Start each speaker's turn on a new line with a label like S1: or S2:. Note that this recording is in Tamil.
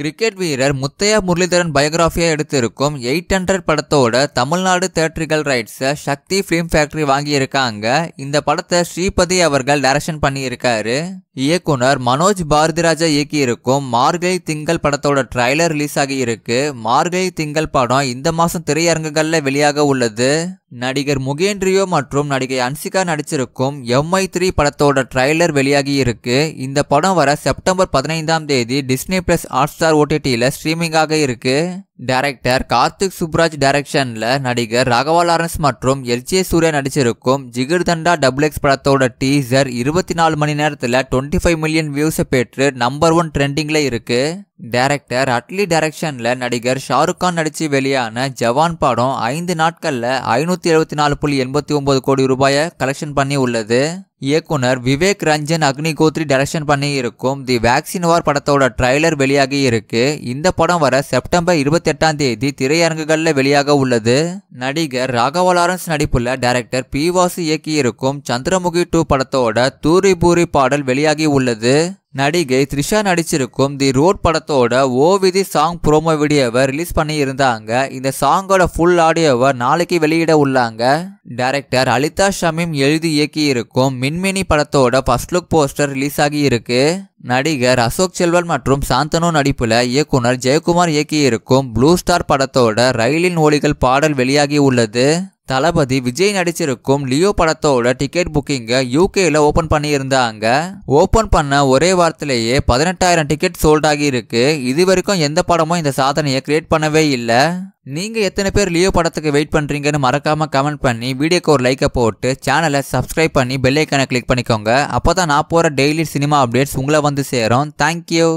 S1: கிரிக்கெட் வீரர் முத்தையா முரளிதரன் பயோகிராஃபியாக எடுத்திருக்கும் எயிட் ஹண்ட்ரட் படத்தோட தமிழ்நாடு தேட்ரிகல் ரைட்ஸை சக்தி ஃபிலிம் ஃபேக்டரி வாங்கியிருக்காங்க இந்த படத்தை ஸ்ரீபதி அவர்கள் டைரக்ஷன் பண்ணியிருக்காரு இயக்குனர் மனோஜ் பாரதிராஜா இயக்கியிருக்கும் மார்கழி திங்கள் படத்தோட ட்ரைலர் ரிலீஸ் ஆகியிருக்கு மார்கழி திங்கள் படம் இந்த மாதம் திரையரங்குகளில் வெளியாக உள்ளது நடிகர் முகேந்திரியோ மற்றும் நடிகை அன்சிகா நடிச்சிருக்கும் எம்ஐ த்ரீ படத்தோட ட்ரைலர் வெளியாகி இருக்கு இந்த படம் வர செப்டம்பர் பதினைந்தாம் தேதி டிஸ்னி பிளஸ் ஹாட் ஸ்டார் ஓடிடியில் ஸ்ட்ரீமிங்காக இருக்குது டைரக்டர் கார்த்திக் சுப்ராஜ் டைரக்ஷனில் நடிகர் ராகவா லாரன்ஸ் மற்றும் எல்ஜே சூர்யா நடிச்சிருக்கும் ஜிகிர் தண்டா டபுள் எக்ஸ் படத்தோட டீசர் இருபத்தி நாலு மணி நேரத்தில் டுவெண்ட்டி ஃபைவ் மில்லியன் வியூஸை பெற்று நம்பர் ஒன் ட்ரெண்டிங்கில் இருக்குது டைரக்டர் அட்லி டைரக்ஷனில் நடிகர் ஷாருக் கான் நடித்து வெளியான ஜவான் படம் ஐந்து நாட்களில் ஐநூற்றி எழுபத்தி நாலு புள்ளி எண்பத்தி ஒம்பது கோடி ரூபாயை கலெக்ஷன் பண்ணி உள்ளது இயக்குனர் விவேக் ரஞ்சன் அக்னிகோத்ரி டைரக்ஷன் பண்ணி இருக்கும் தி வார் படத்தோட ட்ரைலர் வெளியாகி இருக்கு இந்த படம் வர செப்டம்பர் இருபத்தி எட்டாம் தேதி திரையரங்குகளில் வெளியாக உள்ளது நடிகர் ராகவ லாரன்ஸ் நடிப்புள்ள டைரக்டர் பி வாசு இயக்கியிருக்கும் சந்திரமுகி டூ படத்தோட தூரி பூரி பாடல் வெளியாகி உள்ளது நடிகை த்ரிஷா நடிச்சிருக்கும் தி ரோட் படத்தோட ஓ விதி சாங் ப்ரோமோ வீடியோவை ரிலீஸ் பண்ணியிருந்தாங்க இந்த சாங்கோட ஃபுல் ஆடியோவை நாளைக்கு வெளியிட உள்ளாங்க டைரக்டர் அலிதா ஷமீம் எழுதி இயக்கியிருக்கும் மின்மினி படத்தோட ஃபர்ஸ்ட் லுக் போஸ்டர் ரிலீஸ் ஆகி இருக்கு நடிகர் அசோக் செல்வன் மற்றும் சாந்தனு நடிப்பில் இயக்குனர் ஜெயக்குமார் இயக்கியிருக்கும் ப்ளூ ஸ்டார் படத்தோட ரயிலின் ஒளிகள் பாடல் வெளியாகி உள்ளது தளபதி விஜய் நடிச்சிருக்கும் லியோ படத்தோட டிக்கெட் புக்கிங்கை யூகேல ஓபன் பண்ணியிருந்தாங்க ஓபன் பண்ண ஒரே வாரத்திலேயே பதினெட்டாயிரம் டிக்கெட் சோல்ட் ஆகி இருக்கு இது வரைக்கும் எந்த படமும் இந்த சாதனையை கிரியேட் பண்ணவே இல்லை நீங்கள் எத்தனை பேர் லியோ படத்துக்கு வெயிட் பண்ணுறீங்கன்னு மறக்காமல் கமெண்ட் பண்ணி வீடியோக்கு ஒரு லைக்கை போட்டு சேனலை சப்ஸ்கிரைப் பண்ணி பெல்லைக்கனை கிளிக் பண்ணிக்கோங்க அப்போ தான் நான் போகிற டெய்லி சினிமா அப்டேட்ஸ் உங்களை வந்து சேரும் தேங்க்யூ